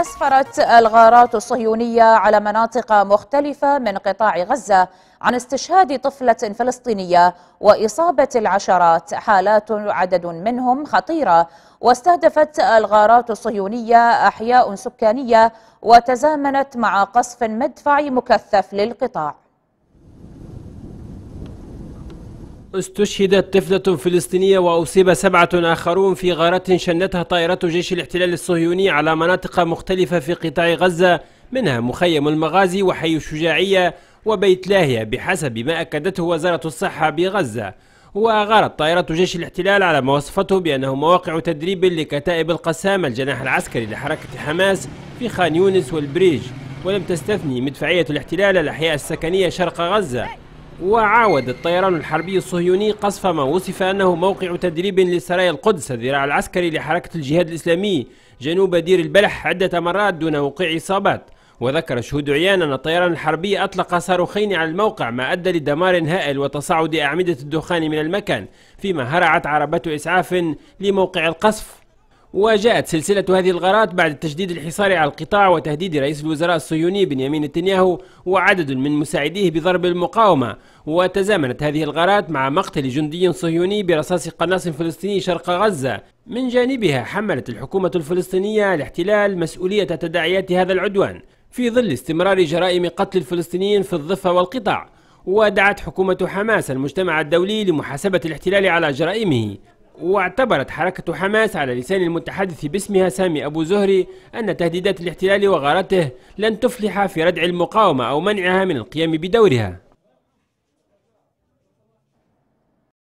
أسفرت الغارات الصهيونية على مناطق مختلفة من قطاع غزة عن استشهاد طفلة فلسطينية وإصابة العشرات حالات عدد منهم خطيرة واستهدفت الغارات الصهيونية أحياء سكانية وتزامنت مع قصف مدفعي مكثف للقطاع استشهدت طفلة فلسطينية وأصيب سبعة آخرون في غارة شنتها طائرات جيش الاحتلال الصهيوني على مناطق مختلفة في قطاع غزة منها مخيم المغازي وحي الشجاعية وبيت لاهية بحسب ما أكدته وزارة الصحة بغزة وأغارت طائرات جيش الاحتلال على ما وصفته بأنه مواقع تدريب لكتائب القسام الجناح العسكري لحركة حماس في خان يونس والبريج ولم تستثني مدفعية الاحتلال الأحياء السكنية شرق غزة وعاود الطيران الحربي الصهيوني قصف ما وصف أنه موقع تدريب لسرايا القدس الذراع العسكري لحركة الجهاد الإسلامي جنوب دير البلح عدة مرات دون وقوع إصابات وذكر شهود عيان أن الطيران الحربي أطلق صاروخين على الموقع ما أدى لدمار هائل وتصاعد أعمدة الدخان من المكان فيما هرعت عربات إسعاف لموقع القصف وجاءت سلسلة هذه الغارات بعد التشديد الحصاري على القطاع وتهديد رئيس الوزراء الصهيوني بنيامين نتنياهو وعدد من مساعديه بضرب المقاومة وتزامنت هذه الغارات مع مقتل جندي صهيوني برصاص قناص فلسطيني شرق غزة من جانبها حملت الحكومة الفلسطينية الاحتلال مسؤولية تداعيات هذا العدوان في ظل استمرار جرائم قتل الفلسطينيين في الضفة والقطاع ودعت حكومة حماس المجتمع الدولي لمحاسبة الاحتلال على جرائمه واعتبرت حركة حماس على لسان المتحدث باسمها سامي أبو زهري أن تهديدات الاحتلال وغارته لن تفلح في ردع المقاومة أو منعها من القيام بدورها